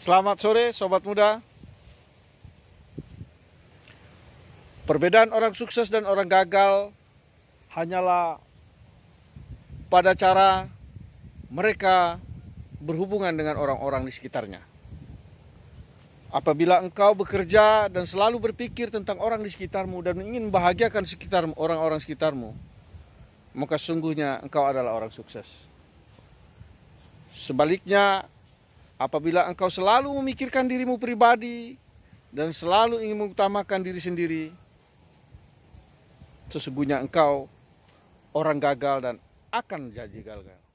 Selamat sore sobat muda. Perbedaan orang sukses dan orang gagal hanyalah pada cara mereka berhubungan dengan orang-orang di sekitarnya. Apabila engkau bekerja dan selalu berpikir tentang orang di sekitarmu dan ingin membahagiakan sekitarmu, orang-orang sekitarmu, maka sungguhnya engkau adalah orang sukses. Sebaliknya, Apabila engkau selalu memikirkan dirimu pribadi dan selalu ingin mengutamakan diri sendiri, sesungguhnya engkau orang gagal dan akan jadi gagal.